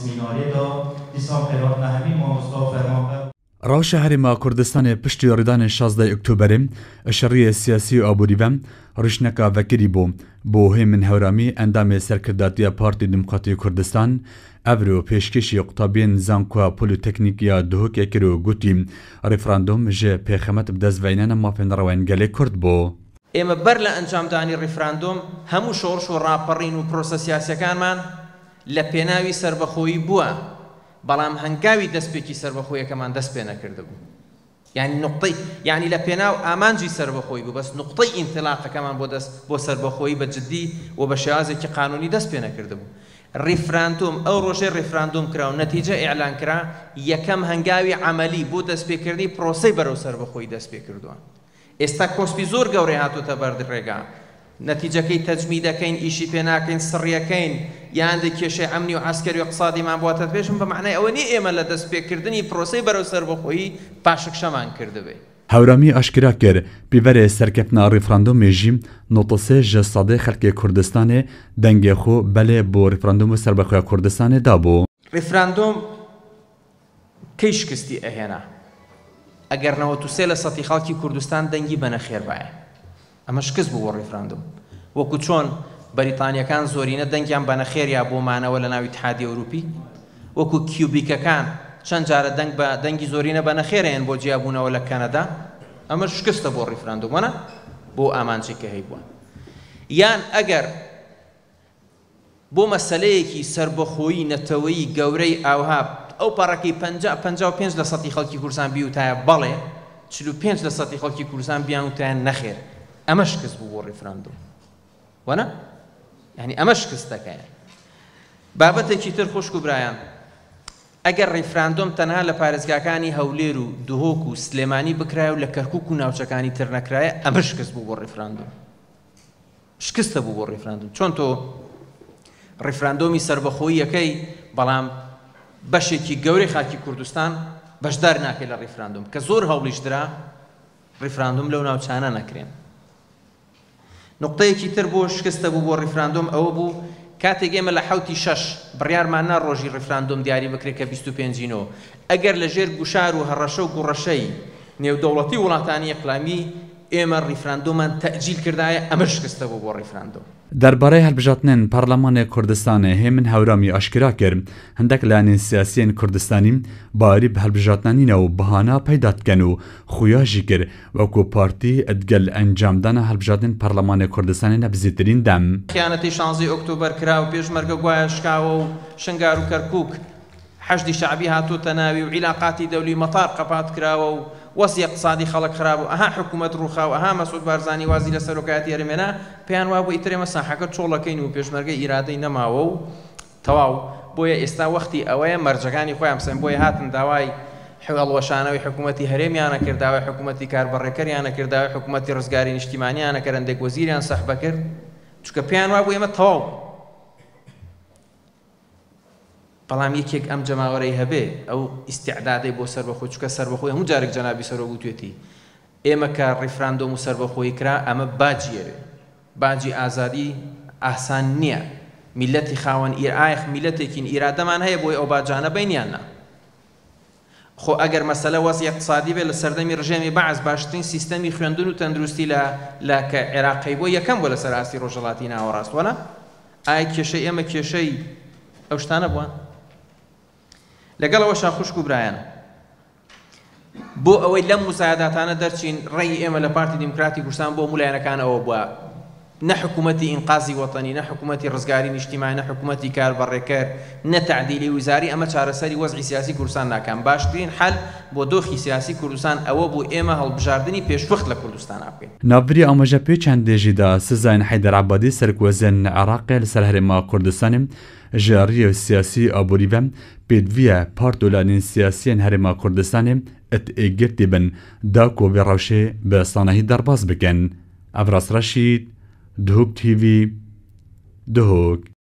سمینارێدا دیسان پێات لە هەمی مامۆستا فەرمانبەر ڕاوشە هەرێما کوردستانی پشتی ڕیدانی 16 ئۆکتۆبرم شەڕیە سیاسی و ئابووریبەم ڕشنەکە ڤەکری بوو بۆ هێ من هەورامی ئەندامێ سەرکرداتیە پارتی دموقاتی کوردستان ئەبر و پێشکەشی قوتابین زانکوە پلیتەکنیکیا دهۆکێکر و گوتی ڕیفراندۆم ژێ پێخەمەت بدەستڤینەنە ماپێنڕەوەنگەلێ کورد بۆ. ئێمە بەر لە ئەنجامدانی ڕیفراندۆم هەموو شۆڕش و ڕاپەڕین و پرۆسە سیاسەکانمان لە پێناوی سربەخۆی بووە بەڵام هەنگاوی دەستپێکی سربەخۆیەکەمان دەست پێ نەکردبوو یعنی نقطەی یعنی لە پێناو ئامانجی سربەخۆی بوو بەس نقطەی ئینتلاقەکەمان بۆ دەست بۆ سربەخۆی بە جددی و بە شێوازێکی قانونی دەست پێ نەکردبوو ریفرانتوم ئەو ڕۆژێ ریفراندوم کرا و نەتیجە ئیعلان کرا یەکەم هەنگاوی عملی بۆ دەستپێکردنی پرۆسی بەرەو سربەخۆی دەست پێ کردووە ئێستا کۆسپی زۆر گەورەی هاتوتە بەردڕێگا نەتیجەکەی تەجمی دەکەین ئیشی پێناکەین سڕیەکەین یاندە کێشەی ئەمنی و عسکەری و قسادیمان بۆتە پێشم بە معنای ئەوە نی ئێمە لە دەستپێکردنی پرۆسی بەرەو سەر بەخۆیی پاشەکشەمان کردبێ. هەورامی ئاشکرا کرد پیڤەرێ سەرکەپنا ڕیفراندۆم مێژیم نۆتەسێ ژە سادەی خەرکێ کوردستانێ دەنگێخۆ بەلێ بۆ ریفراندۆم و سربەخۆیا کوردستانێ دابوو. ریفراندۆم کەی شکستی ئەهێنا ئەگەر 93 لە سەتی خاڵکی کوردستان دەنگی بەنەخێربایە. ئەمە شکست بوو بۆ ڕیفراندوم وەکو چۆن بەریتانیەکان زۆرینە دەنگیان بەنەخێریا بۆ مانەوە لە ناوی تحادی ئەوروپی وەکو کیوبیکەکان چەند جارە دەنگ بە دەنگی زۆرینە بەنەخێرەیان بۆ جیابوونەوە لە کەنەدا ئەمە شکستە بۆ ڕیفراندومەە بۆ ئامانچێک کە هەیبووە یان ئەگەر بۆ مەسلەیەکی سربەخۆیی نەتەوەی گەورەی ئاوهاب ئەو پارەکەی 55 لە سەتی خەڵکی کورسان بی وتایە بەڵێ 45 لە سەتی خەڵکی کورسان بیان وتیان نەخێر ئەمە شکست بوو بۆ ڕیفراندۆ وەە یعنی ئەمە شکستەکەیە بابەتێکی تر خۆشک و برایان ئەگەر ڕیفراندۆم تەنها لە پارێزگاکانی هەولێر و دهۆک و سلێمانی بکرای و لە کەرکک و ناوچەکانی تر نەکرایە ئەمە شکست بوو بۆ ڕیفراندۆم شکستە بوو بۆ ڕیفراندوم چۆن تۆ ڕیفراندۆمی سربەخۆی یەکەی بەڵام بەشێکی گەورەی خاکی کوردستان بەشدار ناکەی لە ڕیفراندوم کە زۆر هەوڵیش درا ڕیفراندوم لەو ناوچانە نەکرێن نقطەیەکی تر بۆ شکستە بو بۆ او بو بوو کاتێک ئێمە لە حوتی شش بڕیارماننا ڕۆژی دیاری بکرێت کە 25ینەوە ئەگەر لە ژێر گوشار و هەڕەشە و گوڕەشەی نێودەوڵەتی ئێمە ڕیفراندۆمان تەجیل کردایە ئەمە شکستە بوو بۆ ڕیفراندۆ. دەربارەی هەلبژاتنێن پەرلەمانێک کوردستانە هێمن هەورامی ئاشکرا کرد هەندێک لاێن سیاسیین کوردستانی باری بە هەلبژاتنانینە و بەهانا پەیدادکەن و خویاژی کرد وەکو پارتی ئەدگەل ئەنجامدانە هەلبژاتن پەرلەمانی کوردستانی نەبزیترین دەم. خیانەتی شانزی ئۆکتۆبەر کرا و پێشمەرگە گوایە شکاوە و شنگار و کەرکک. حشدی شعبی هاتوتە ناوی و عیلاقاتی دەولی مەتار قەپات کراوە و وەسی اقتصادی خەڵک خراپ و ئەها حکوومەت ڕووخاو ئەها مەسود بارزانانی وازی لە سەرۆکاتی یاریمێنا پێیان وا بۆ ئیترێمە ساحەکە چۆڵەکەین و پێشمەرگە ئیرادەی نەماوە و تەواو بۆیە ئێستا وەختی ئەوەیە مەرجەکانی خۆیان سم بۆی هاتن داوای حڵوەشانەوەی حکوومەتتی هەرێمیانە کرداوە حکوومەتتی کاربڕێکەریانە کرداوە حکوومەتتی ڕزگاری نیشتیمانیانە کەرەندێک وەزیریان سەحبە کرد چکە پێیان وا بۆ ئێمە بەڵام یەکێک ئەم جەماوەرەی هەبێ ئەو ئیسعدادەی بۆ سربەخۆی چکە سربەخۆی هەموو جارێک جەنابی سەرۆگوتێتی ئێمە کە ڕیفراندۆم و سربەخۆی کرا ئەمە باجیێوێ باجی ئازادی ئاسان نییە میلەتی خاوەن ئیرائخ میلەتێکین ئیرادەمان هەیە بۆی ئەو باجانە بینیاننا خۆ ئەگەر مەسەلە وەز یەقسادی بێت لە سەردەمی ڕژێمی بەعز باشترین سیستەمی خوێندن و تەندروستی لە لا کە عێراقی بۆ یەکەم بۆ لە سەراستی ڕۆژەڵاتی ناوەڕاستوەە ئایا کێشەی ئێمە کێشەی ئەو شتانە بووە لەگەڵ ئەوەشان خوشک و برایانە بۆ ئەوەی لەم مساعداتانە دەرچین ڕێی ئێمە لە پارتی دیموکراتی کوردستان بۆ مولایەنەکان ئەوە بووە نە حکوومەتتی ئینقازی وەتەنی نە حکوومەتتی ڕزگاری نیشتیمای نە حکوومەتتی کاربڕێکەر نەتەعدیلی وزاری ئەمە چارەسەری وضع سیاسی کوردستان ناکەم باشترین حل بۆ دۆخی سیاسی کوردستان ئەوە بوو ئێمە هەڵبژاردننی پێشوەخت لە کوردستان بکەین نابری ئاماژە پێ چەند سزاين سزان حیدەرابادی سەرکوەزن عراقی لەسەر هەرێما کوردستانم ژێڕیە سیاسی ئابووری بەم پێدویە پارتۆلانین سیاسیان هەرێما کوردستانی ئەت ئێگرتی بن دا کۆبێ ڕەوشێ بە سانەهی دەرباز بکەن افراس ڕەشید धूप थी भी धोक